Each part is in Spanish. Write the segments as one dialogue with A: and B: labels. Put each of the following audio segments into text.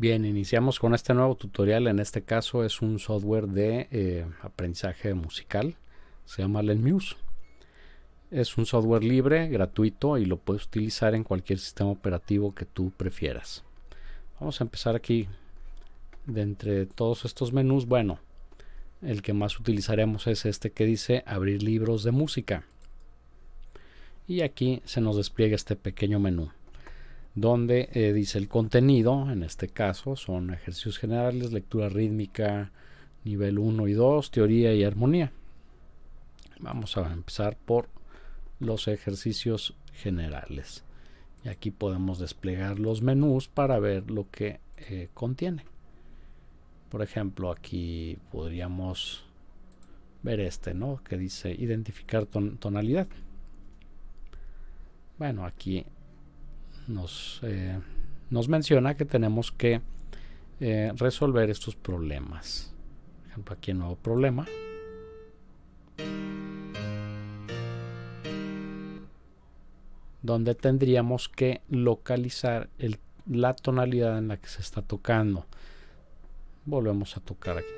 A: Bien, iniciamos con este nuevo tutorial. En este caso es un software de eh, aprendizaje musical. Se llama LenMuse. Es un software libre, gratuito y lo puedes utilizar en cualquier sistema operativo que tú prefieras. Vamos a empezar aquí. De entre todos estos menús, bueno, el que más utilizaremos es este que dice abrir libros de música. Y aquí se nos despliega este pequeño menú donde eh, dice el contenido, en este caso son ejercicios generales, lectura rítmica, nivel 1 y 2, teoría y armonía. Vamos a empezar por los ejercicios generales. Y aquí podemos desplegar los menús para ver lo que eh, contiene. Por ejemplo, aquí podríamos ver este, ¿no? Que dice identificar tonalidad. Bueno, aquí nos, eh, nos menciona que tenemos que eh, resolver estos problemas. Por ejemplo, aquí nuevo problema. Donde tendríamos que localizar la tonalidad en la que se está tocando. Volvemos a tocar aquí.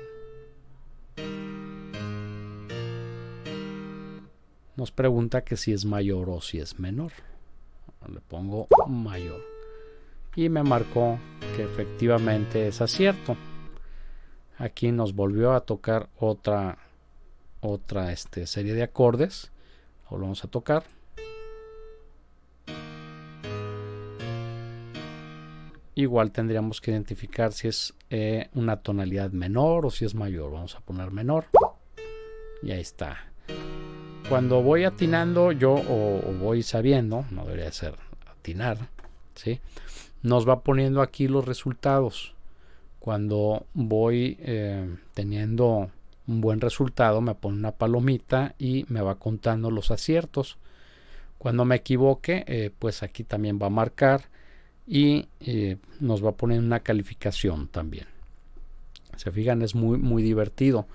A: Nos pregunta que si es mayor o si es menor le pongo mayor. Y me marcó que efectivamente es acierto. Aquí nos volvió a tocar otra, otra este, serie de acordes. vamos a tocar. Igual tendríamos que identificar si es eh, una tonalidad menor o si es mayor. Vamos a poner menor. Y ahí está cuando voy atinando yo o, voy sabiendo, no debería ser atinar, ¿sí? Nos va poniendo aquí los resultados. Cuando voy eh, teniendo un buen resultado, me pone una palomita y me va contando los aciertos. Cuando me equivoque, eh, pues aquí también va a marcar y eh, nos va a poner una calificación también. Se fijan, es muy, muy divertido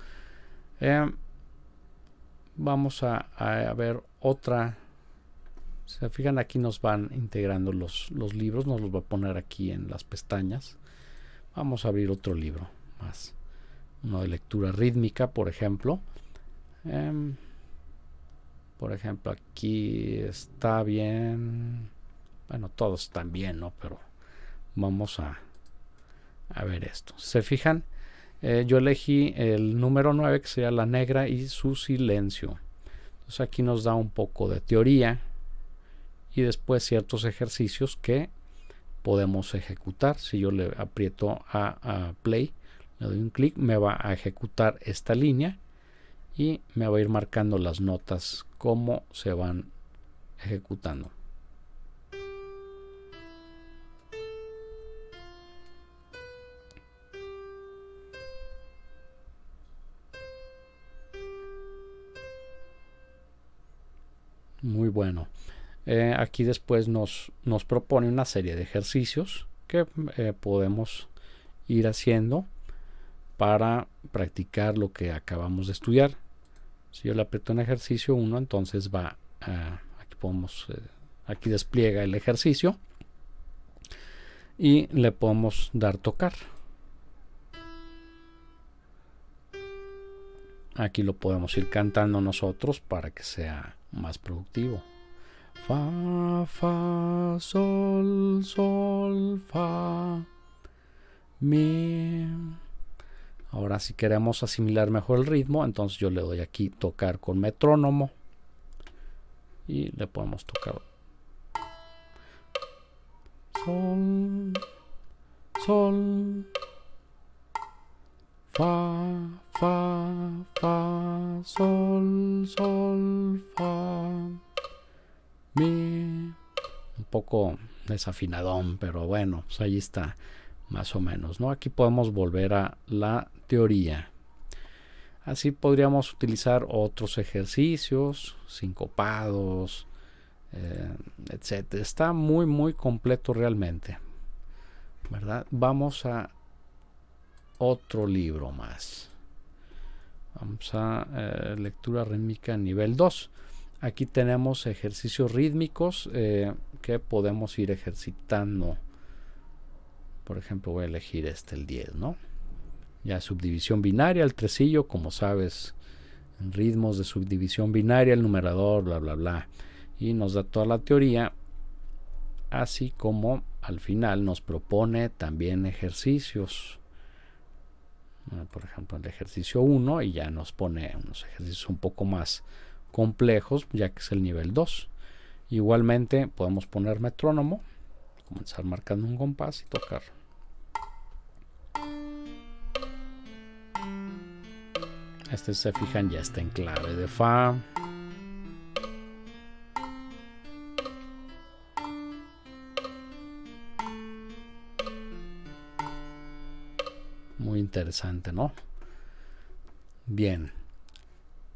A: vamos a, ver otra. Se fijan, aquí nos van integrando los, libros, nos los va a poner aquí en las pestañas. Vamos a abrir otro libro más. Uno de lectura rítmica, por ejemplo. Em, por ejemplo, aquí está bien. Bueno, todos están bien, ¿no? Pero vamos a ver esto. Se fijan, eh, yo elegí el número 9 que sería La Negra y su silencio. Entonces aquí nos da un poco de teoría y después ciertos ejercicios que podemos ejecutar. Si yo le aprieto a, a play, le doy un clic, me va a ejecutar esta línea y me va a ir marcando las notas como se van ejecutando. Muy bueno. Eh, aquí después nos, nos propone una serie de ejercicios que eh, podemos ir haciendo para practicar lo que acabamos de estudiar. Si yo le aprieto en ejercicio 1, entonces va a, ah, aquí podemos eh, aquí despliega el ejercicio y le podemos dar tocar. Aquí lo podemos ir cantando nosotros para que sea más productivo. Fa, fa, sol, sol, fa, mi. Ahora si queremos asimilar mejor el ritmo, entonces yo le doy aquí tocar con metrónomo y le podemos tocar sol, sol, fa, fa, fa, sol, sol, fa, mi. Un poco desafinadón, pero bueno, pues ahí está, más o menos, ¿no? Aquí podemos volver a la teoría. Así podríamos utilizar otros ejercicios, sincopados, eh, etcétera. Está muy, muy completo realmente, ¿verdad? Vamos a otro libro más. Vamos a eh, lectura rítmica nivel 2. Aquí tenemos ejercicios rítmicos eh, que podemos ir ejercitando. Por ejemplo, voy a elegir este, el 10, ¿no? Ya subdivisión binaria, el tresillo, como sabes, ritmos de subdivisión binaria, el numerador, bla, bla, bla. Y nos da toda la teoría, así como al final nos propone también ejercicios eh, por ejemplo el ejercicio 1 y ya nos pone unos ejercicios un poco más complejos ya que es el nivel 2 igualmente podemos poner metrónomo comenzar marcando un compás y tocar este se fijan ya está en clave de fa interesante, ¿no? Bien.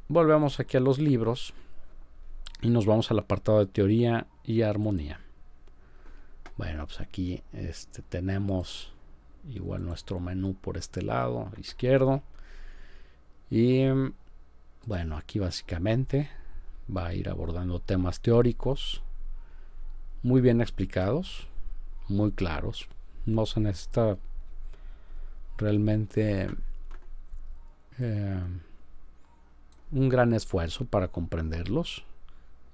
A: Volvemos aquí a los libros y nos vamos al apartado de teoría y armonía. Bueno, pues aquí este, tenemos igual nuestro menú por este lado izquierdo. Y bueno, aquí básicamente va a ir abordando temas teóricos muy bien explicados, muy claros. No se necesita realmente eh, un gran esfuerzo para comprenderlos.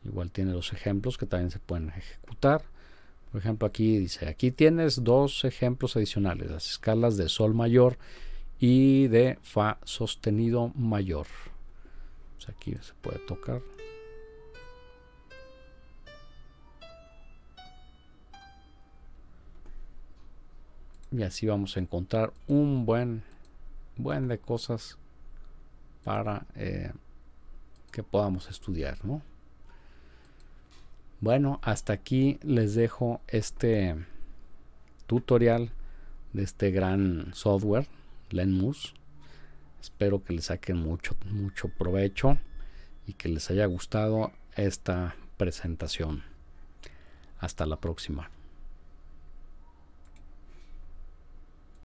A: Igual tiene los ejemplos que también se pueden ejecutar. Por ejemplo, aquí dice, aquí tienes dos ejemplos adicionales, las escalas de Sol mayor y de Fa sostenido mayor. aquí se puede tocar. y así vamos a encontrar un buen buen de cosas para eh, que podamos estudiar bueno hasta aquí les dejo este tutorial de este gran software Lenmus espero que les saquen mucho mucho provecho y que les haya gustado esta presentación hasta la próxima